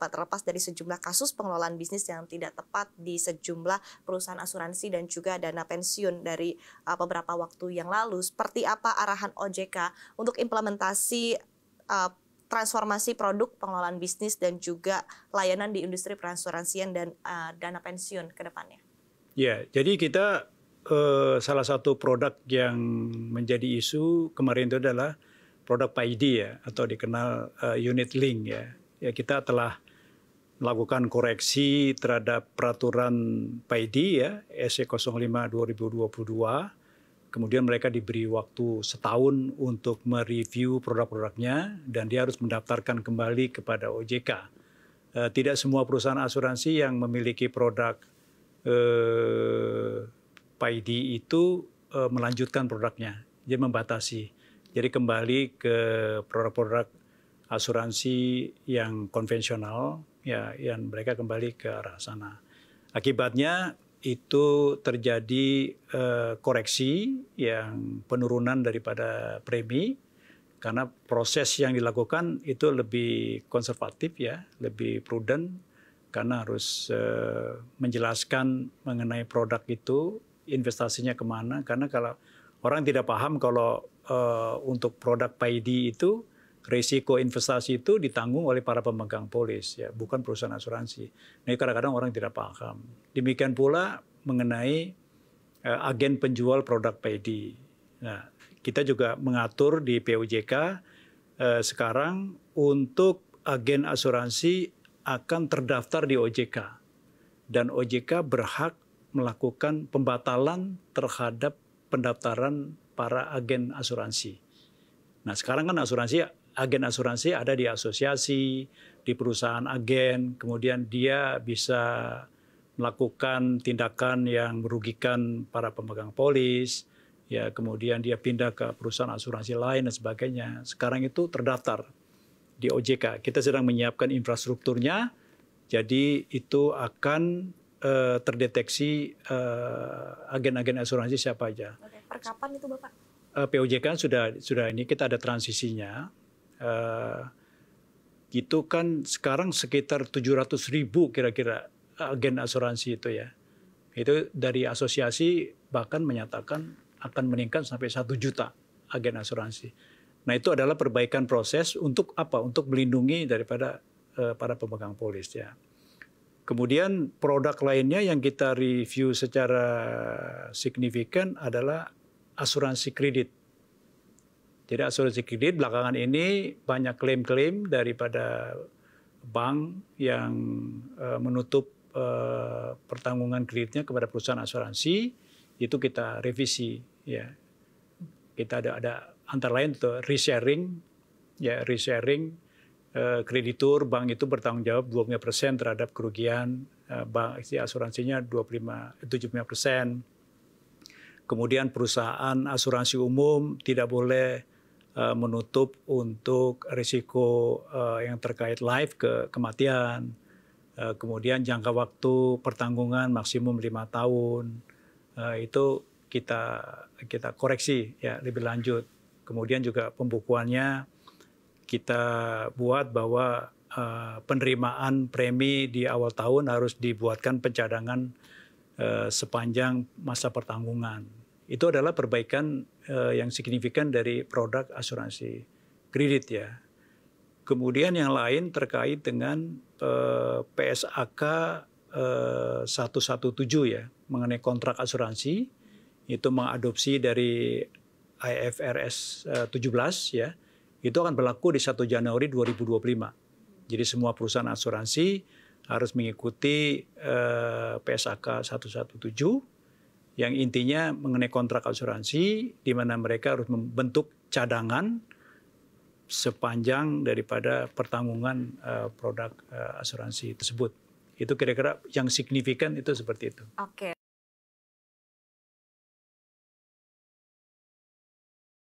dapat terlepas dari sejumlah kasus pengelolaan bisnis yang tidak tepat di sejumlah perusahaan asuransi dan juga dana pensiun dari uh, beberapa waktu yang lalu. Seperti apa arahan OJK untuk implementasi uh, transformasi produk pengelolaan bisnis dan juga layanan di industri perasuransian dan uh, dana pensiun ke depannya? Ya, jadi kita uh, salah satu produk yang menjadi isu kemarin itu adalah produk PID ya atau dikenal uh, unit link ya. Ya kita telah melakukan koreksi terhadap peraturan PAID e ya SC 05 2022. Kemudian mereka diberi waktu setahun untuk mereview produk-produknya dan dia harus mendaftarkan kembali kepada OJK. Eh, tidak semua perusahaan asuransi yang memiliki produk eh, PAID e itu eh, melanjutkan produknya, dia membatasi. Jadi kembali ke produk-produk asuransi yang konvensional ya yang mereka kembali ke arah sana. Akibatnya itu terjadi uh, koreksi yang penurunan daripada premi karena proses yang dilakukan itu lebih konservatif ya, lebih prudent karena harus uh, menjelaskan mengenai produk itu investasinya kemana karena kalau orang tidak paham kalau uh, untuk produk PID itu risiko investasi itu ditanggung oleh para pemegang polis ya, bukan perusahaan asuransi. Nah, kadang-kadang orang tidak paham. Demikian pula mengenai uh, agen penjual produk PDI. Nah, kita juga mengatur di POJK uh, eh, sekarang untuk agen asuransi akan terdaftar di OJK dan OJK berhak melakukan pembatalan terhadap pendaftaran para agen asuransi. Nah, sekarang kan asuransi ya agen asuransi ada di asosiasi, di perusahaan agen, kemudian dia bisa melakukan tindakan yang merugikan para pemegang polis, ya kemudian dia pindah ke perusahaan asuransi lain dan sebagainya. Sekarang itu terdaftar di OJK. Kita sedang menyiapkan infrastrukturnya, jadi itu akan uh, terdeteksi uh, agen-agen asuransi siapa aja. Oke, perkapan itu Bapak? Uh, eh, POJK sudah sudah ini kita ada transisinya uh, itu kan sekarang sekitar 700 ribu kira-kira eh, agen asuransi itu ya. Itu dari asosiasi bahkan menyatakan akan meningkat sampai satu juta agen asuransi. Nah itu adalah perbaikan proses untuk apa? Untuk melindungi daripada uh, para pemegang polis ya. Kemudian produk lainnya yang kita review secara signifikan adalah asuransi kredit jadi asuransi kredit belakangan ini banyak klaim-klaim daripada bank yang uh, menutup uh, pertanggungan kreditnya kepada perusahaan asuransi itu kita revisi ya. Kita ada ada antara lain itu resharing ya resharing uh, kreditur bank itu bertanggung jawab 25% terhadap kerugian uh, bank si asuransinya 25 75%. Kemudian perusahaan asuransi umum tidak boleh Eh, menutup untuk risiko uh, yang terkait life ke kematian, uh, kemudian jangka waktu pertanggungan maksimum lima tahun uh, itu kita kita koreksi ya lebih lanjut. Kemudian juga pembukuannya kita buat bahwa uh, penerimaan premi di awal tahun harus dibuatkan pencadangan uh, sepanjang masa pertanggungan itu adalah perbaikan uh, yang signifikan dari produk asuransi kredit ya. Kemudian yang lain terkait dengan uh, PSAK uh, 117 ya mengenai kontrak asuransi itu mengadopsi dari IFRS uh, 17 ya. Itu akan berlaku di 1 Januari 2025. Jadi semua perusahaan asuransi harus mengikuti uh, PSAK 117 yang intinya mengenai kontrak asuransi di mana mereka harus membentuk cadangan sepanjang daripada pertanggungan uh, produk uh, asuransi tersebut. Itu kira-kira yang signifikan itu seperti itu. Oke. Okay.